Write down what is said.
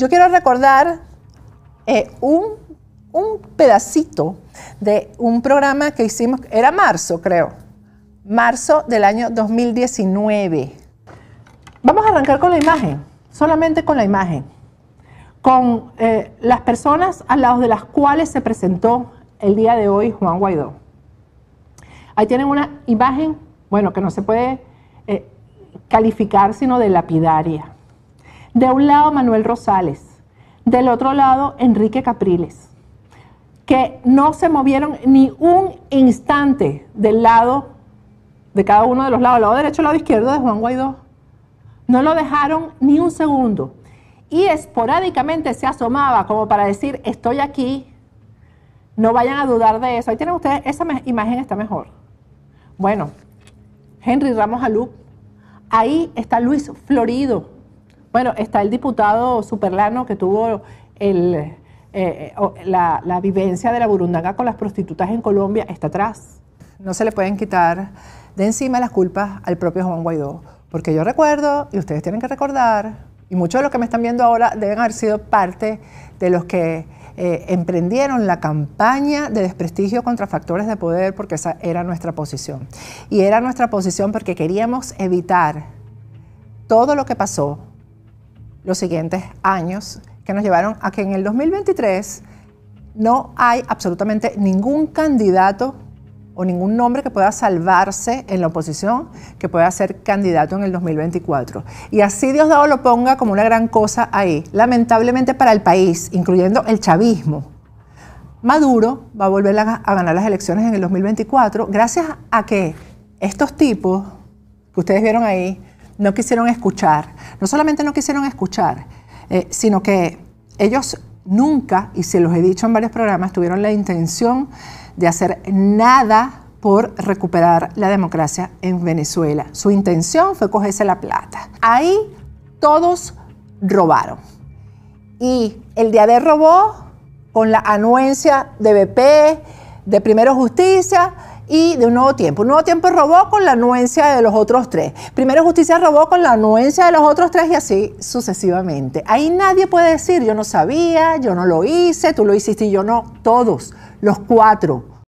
Yo quiero recordar eh, un, pedacito de un programa que hicimos, era marzo creo, marzo del año 2019. Vamos a arrancar con la imagen, solamente con la imagen, con eh, las personas al lado de las cuales se presentó el día de hoy Juan Guaidó. Ahí tienen una imagen, bueno, que no se puede eh, calificar sino de lapidaria. De un lado Manuel Rosales, del otro lado Enrique Capriles, que no se movieron ni un instante del lado, de cada uno de los lados, lado derecho, lado izquierdo de Juan Guaidó. No lo dejaron ni un segundo. Y esporádicamente se asomaba como para decir, estoy aquí, no vayan a dudar de eso. Ahí tienen ustedes, esa imagen está mejor. Bueno, Henry Ramos Alú, ahí está Luis Florido, bueno, está el diputado Superlano que tuvo eh, eh, la, vivencia de la burundanga con las prostitutas en Colombia, está atrás. No se le pueden quitar de encima las culpas al propio Juan Guaidó, porque yo recuerdo, y ustedes tienen que recordar, y muchos de los que me están viendo ahora deben haber sido parte de los que eh, emprendieron la campaña de desprestigio contra factores de poder, porque esa era nuestra posición. Y era nuestra posición porque queríamos evitar todo lo que pasó los siguientes años que nos llevaron a que en el 2023 no hay absolutamente ningún candidato o ningún nombre que pueda salvarse en la oposición que pueda ser candidato en el 2024. Y así Diosdado lo ponga como una gran cosa ahí. Lamentablemente para el país, incluyendo el chavismo, Maduro va a volver a, ganar las elecciones en el 2024 gracias a que estos tipos que ustedes vieron ahí, no quisieron escuchar. No solamente no quisieron escuchar, eh, sino que ellos nunca, y se los he dicho en varios programas, tuvieron la intención de hacer nada por recuperar la democracia en Venezuela. Su intención fue cogerse la plata. Ahí todos robaron. Y el día de robó con la anuencia de BP, de Primero Justicia, y de un nuevo tiempo. Un nuevo tiempo robó con la anuencia de los otros tres. Primero justicia robó con la anuencia de los otros tres y así sucesivamente. Ahí nadie puede decir yo no sabía, yo no lo hice, tú lo hiciste y yo no. Todos, los cuatro